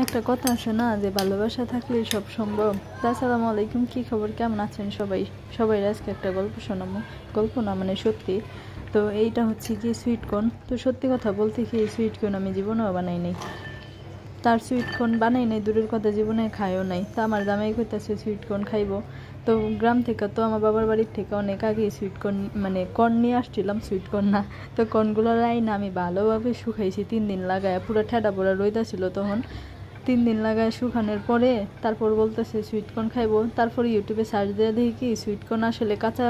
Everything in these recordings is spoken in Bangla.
একটা কথা আছে না যে ভালোবাসা থাকলে সব সম্ভব আসসালামু আলাইকুম কী খবর কেমন আছেন সবাই সবাই আজকে একটা গল্প শোনাবো গল্প না মানে সত্যি তো এইটা হচ্ছে কি সুইটকর্ন তো সত্যি কথা বলতে কি সুইটকর্ন আমি জীবনেও বানাই নাই তার সুইটকর্ন বানাই নাই দূরের কথা জীবনে খায়ও নাই তা আমার দামাই করতেছে সুইটকর্ন খাইব তো গ্রাম থেকে তো আমার বাবার বাড়ির থেকে অনেক আগে সুইটকর্ন মানে কর্ন নিয়ে আসছিলাম সুইটকর্ন না তো কর্নগুলো লাইন আমি ভালোভাবে শুকাইছি তিন দিন লাগায় পুরো ঠেটা পোড়া রইতা ছিল তখন তিন দিন লাগায় শুকানোর পরে তারপর বলতেছে সুইটকর্ন খাইবো তারপর ইউটিউবে সার্চ দিয়ে দেখি কি সুইটকর্ন আসলে কাঁচা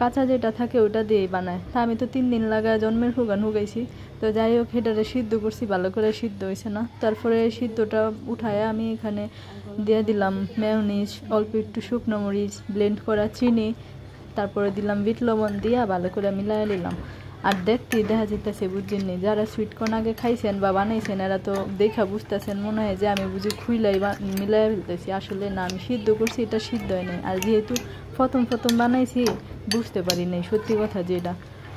কাঁচা যেটা থাকে ওটা দিয়েই বানায় তা আমি তো তিন দিন লাগায় জন্মের হুগান হুগাইছি তো যাই হোক এটারে সিদ্ধ করছি ভালো করে সিদ্ধ হয়েছে না তারপরে সিদ্ধটা উঠায় আমি এখানে দিয়ে দিলাম মেয়নিজ অল্প একটু শুকনো মরিচ ব্লেন্ড করা চিনি তারপরে দিলাম বিট লবণ দিয়ে ভালো করে মিলাই নিলাম আর দেখতে দেখা যেতেছে বুঝিনি যারা কর্ন আগে খাইছেন বা বানাইছেন এরা তো দেখা বুঝতেছেন মনে হয় যে আমি বুঝি খুইলাই মিলাই ফেলতেছি আসলে না আমি সিদ্ধ করছি এটা সিদ্ধ হয় নাই আর যেহেতু প্রথম প্রথম বানাইছি বুঝতে পারি নাই সত্যি কথা যেটা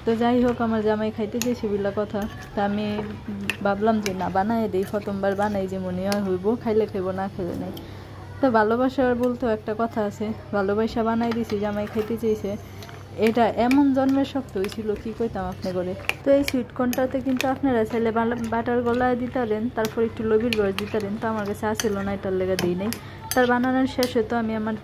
তো যাই হোক আমার জামাই খাইতে চাইছে বিলা কথা তা আমি ভাবলাম যে না বানাই দিই প্রথমবার বানাই যে মনে হয় হইব খাইলে খাইব না খেলে নেই তো ভালোবাসার বলতেও একটা কথা আছে ভালোবাসা বানাই দিছি জামাই খাইতে চাইছে এটা এমন জন্মের শক্ত হয়েছিল কি কইতাম আপনি করে তো এই সুইটকর্নটাতে কিন্তু আপনারা চাইলে বাটার গলায় দিতে পারেন তারপর একটু লবির রস দিতে তো আমার কাছে আসিল না এটার লেগে দিই নাই তার বানানোর শেষে তো আমি আমার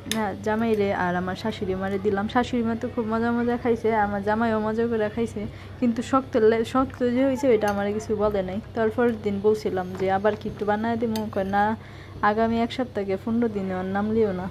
জামাইরে আর আমার শাশুড়ি মারে দিলাম শাশুড়ি মা তো খুব মজা মজা খাইছে আমার জামাইও মজা করে খাইছে কিন্তু শক্ত শক্ত যে হয়েছে এটা আমার কিছু বলে নাই তারপর দিন বলছিলাম যে আবার কি একটু বানায় দিব না আগামী এক সপ্তাহে পনেরো দিনে ওর নাম লিও না